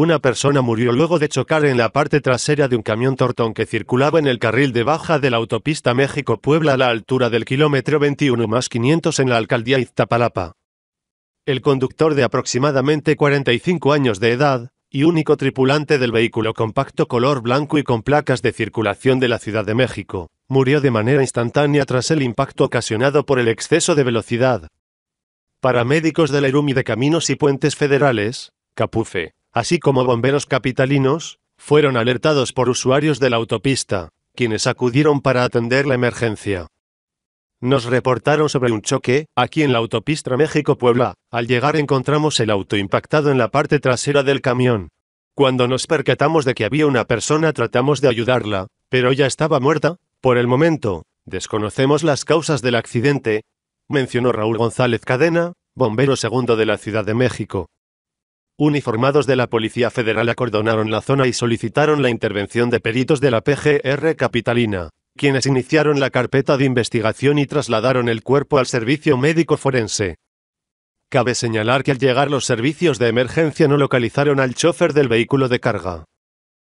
Una persona murió luego de chocar en la parte trasera de un camión tortón que circulaba en el carril de baja de la autopista México-Puebla a la altura del kilómetro 21 más 500 en la alcaldía Iztapalapa. El conductor de aproximadamente 45 años de edad, y único tripulante del vehículo compacto color blanco y con placas de circulación de la Ciudad de México, murió de manera instantánea tras el impacto ocasionado por el exceso de velocidad. Paramédicos del ERUMI de Caminos y Puentes Federales, Capufe, así como bomberos capitalinos, fueron alertados por usuarios de la autopista, quienes acudieron para atender la emergencia. Nos reportaron sobre un choque, aquí en la autopista México-Puebla. Al llegar encontramos el auto impactado en la parte trasera del camión. Cuando nos percatamos de que había una persona tratamos de ayudarla, pero ya estaba muerta, por el momento. Desconocemos las causas del accidente, mencionó Raúl González Cadena, bombero segundo de la Ciudad de México. Uniformados de la Policía Federal acordonaron la zona y solicitaron la intervención de peritos de la PGR Capitalina, quienes iniciaron la carpeta de investigación y trasladaron el cuerpo al servicio médico forense. Cabe señalar que al llegar los servicios de emergencia no localizaron al chofer del vehículo de carga.